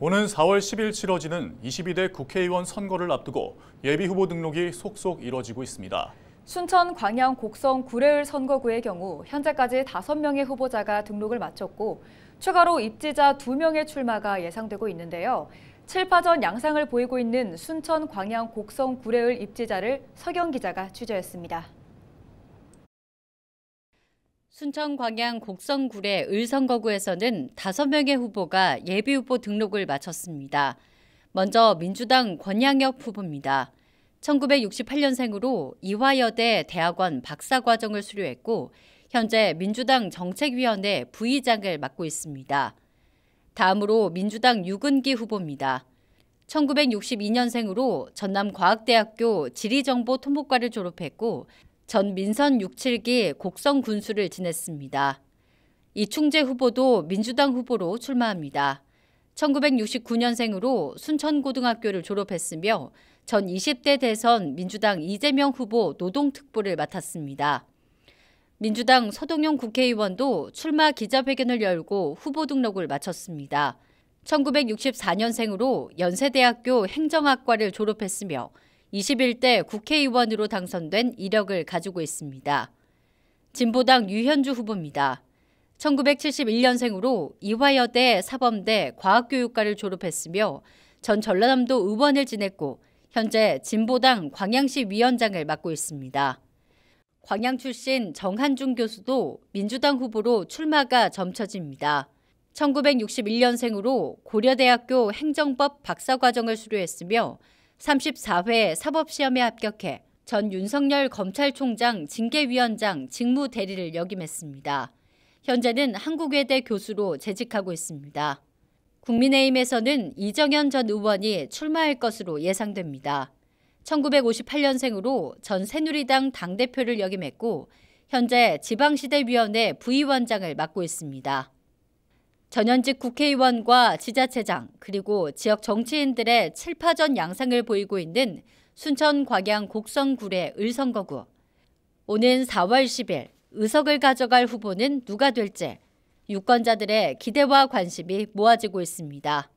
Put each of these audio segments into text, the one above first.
오는 4월 10일 치러지는 22대 국회의원 선거를 앞두고 예비후보 등록이 속속 이뤄지고 있습니다. 순천 광양 곡성 구례을 선거구의 경우 현재까지 5명의 후보자가 등록을 마쳤고 추가로 입지자 2명의 출마가 예상되고 있는데요. 7파전 양상을 보이고 있는 순천 광양 곡성 구례을 입지자를 서경 기자가 취재했습니다. 순천 광양 곡성구례 을성거구에서는 5명의 후보가 예비후보 등록을 마쳤습니다. 먼저 민주당 권양혁 후보입니다. 1968년생으로 이화여대 대학원 박사과정을 수료했고 현재 민주당 정책위원회 부의장을 맡고 있습니다. 다음으로 민주당 유근기 후보입니다. 1962년생으로 전남과학대학교 지리정보 통보과를 졸업했고 전 민선 6, 7기 곡성 군수를 지냈습니다. 이충재 후보도 민주당 후보로 출마합니다. 1969년생으로 순천고등학교를 졸업했으며 전 20대 대선 민주당 이재명 후보 노동특보를 맡았습니다. 민주당 서동영 국회의원도 출마 기자회견을 열고 후보 등록을 마쳤습니다. 1964년생으로 연세대학교 행정학과를 졸업했으며 21대 국회의원으로 당선된 이력을 가지고 있습니다. 진보당 유현주 후보입니다. 1971년생으로 이화여대 사범대 과학교육과를 졸업했으며 전 전라남도 의원을 지냈고 현재 진보당 광양시 위원장을 맡고 있습니다. 광양 출신 정한중 교수도 민주당 후보로 출마가 점쳐집니다. 1961년생으로 고려대학교 행정법 박사과정을 수료했으며 34회 사법시험에 합격해 전 윤석열 검찰총장 징계위원장 직무 대리를 역임했습니다. 현재는 한국외대 교수로 재직하고 있습니다. 국민의힘에서는 이정현 전 의원이 출마할 것으로 예상됩니다. 1958년생으로 전 새누리당 당대표를 역임했고 현재 지방시대위원회 부위원장을 맡고 있습니다. 전현직 국회의원과 지자체장 그리고 지역 정치인들의 칠파전 양상을 보이고 있는 순천 곽양 곡성구례 을선거구. 오는 4월 10일 의석을 가져갈 후보는 누가 될지 유권자들의 기대와 관심이 모아지고 있습니다.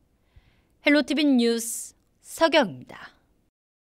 헬로티비 뉴스 서경입니다.